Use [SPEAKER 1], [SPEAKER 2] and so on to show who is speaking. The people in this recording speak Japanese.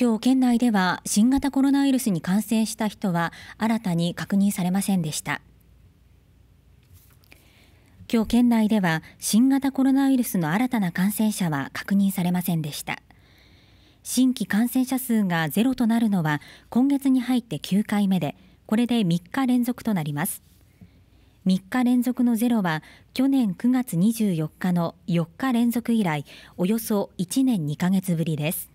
[SPEAKER 1] 今日県内では新型コロナウイルスに感染した人は新たに確認されませんでした今日県内では新型コロナウイルスの新たな感染者は確認されませんでした新規感染者数がゼロとなるのは今月に入って9回目でこれで3日連続となります3日連続のゼロは去年9月24日の4日連続以来およそ1年2ヶ月ぶりです